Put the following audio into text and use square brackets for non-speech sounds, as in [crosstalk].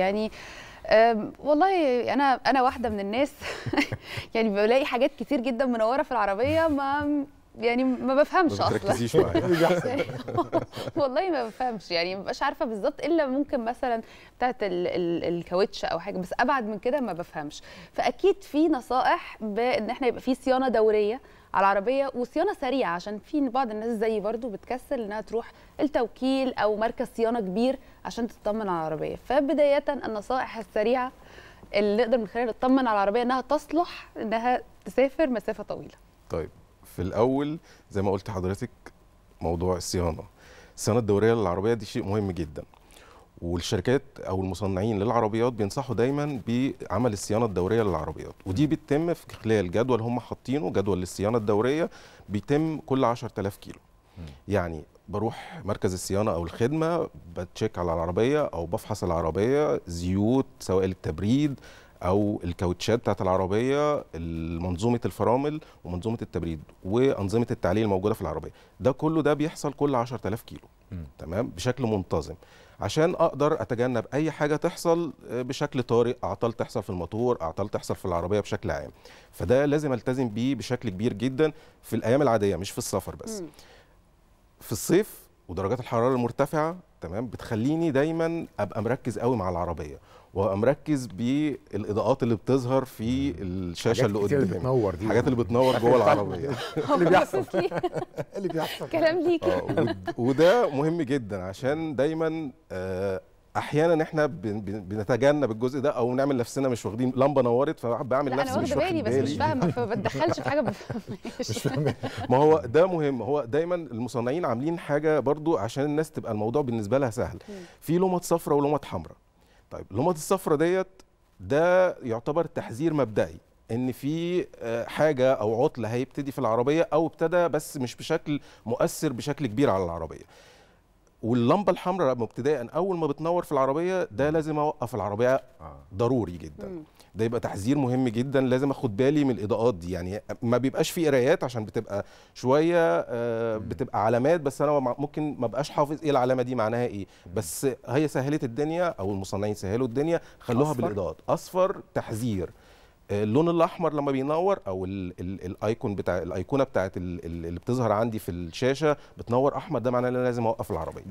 يعني والله انا انا واحده من الناس [laughs] يعني بلاقي حاجات كتير جدا منوره في العربيه ما يعني ما بفهمش اصلا ما بتركزيش معايا [laughs] يعني والله ما بفهمش يعني ما ببقاش عارفه بالظبط الا ممكن مثلا بتاعت الكاوتش او حاجه بس ابعد من كده ما بفهمش فاكيد في نصائح بان احنا يبقى في صيانه دوريه على العربيه وصيانه سريعه عشان في بعض الناس زيي برضو بتكسل انها تروح التوكيل او مركز صيانه كبير عشان تطمن على العربيه فبدايه النصائح السريعه اللي نقدر من خلالها نطمن على العربيه انها تصلح انها تسافر مسافه طويله طيب في الاول زي ما قلت حضرتك موضوع الصيانه الصيانه الدوريه للعربيه دي شيء مهم جدا والشركات او المصنعين للعربيات بينصحوا دايما بعمل الصيانه الدوريه للعربيات ودي بتتم في خلال جدول هم حاطينه جدول للصيانه الدوريه بيتم كل 10000 كيلو يعني بروح مركز الصيانه او الخدمه بتشيك على العربيه او بفحص العربيه زيوت سوائل التبريد او الكاوتشات بتاعت العربيه منظومه الفرامل ومنظومه التبريد وانظمه التعليق الموجوده في العربيه ده كله ده بيحصل كل 10000 كيلو م. تمام بشكل منتظم عشان اقدر اتجنب اي حاجه تحصل آه، بشكل طارئ اعطال تحصل في الموتور اعطال تحصل في العربيه بشكل عام فده لازم التزم بيه بشكل كبير جدا في الايام العاديه مش في السفر بس م. في الصيف ودرجات الحراره المرتفعه تمام بتخليني دايما ابقى مركز قوي مع العربيه وابقى مركز بالاضاءات اللي بتظهر في الشاشه اللي قدامي اللي بتنور دي الحاجات اللي بتنور جوه [laughs] العربيه اللي [laughs] بيحصل [laughs] اللي بيحصل كلام ليكي آه، وده مهم جدا عشان دايما آه، احيانا احنا بنتجنب الجزء ده او نعمل نفسنا مش واخدين لمبه نورت فبعمل نفسي مش واخد بالي بس مش فاهمه فبتدخلش في حاجه ما هو ده مهم هو دايما المصنعين عاملين حاجه برضو عشان الناس تبقى الموضوع بالنسبه لها سهل في لمط صفراء ولمط حمراء طيب لمط الصفراء ديت ده يعتبر تحذير مبدئي ان في آه، حاجه او عطل هيبتدي في العربيه او ابتدى بس مش بشكل مؤثر بشكل كبير على العربيه واللمبه الحمراء ابتداء اول ما بتنور في العربيه ده لازم اوقف العربيه آه. ضروري جدا ده يبقى تحذير مهم جدا لازم اخد بالي من الاضاءات دي يعني ما بيبقاش في قرايات عشان بتبقى شويه آه، بتبقى علامات بس انا ممكن ما بقاش حافظ ايه العلامه دي معناها ايه بس هي سهلت الدنيا او المصنعين سهلوا الدنيا خلوها أصفر. بالاضاءات اصفر تحذير آه، اللون الاحمر لما بينور او الايكون بتاع الايقونه بتاعت اللي بتظهر عندي في الشاشه بتنور احمر ده معناه ان انا لازم اوقف العربيه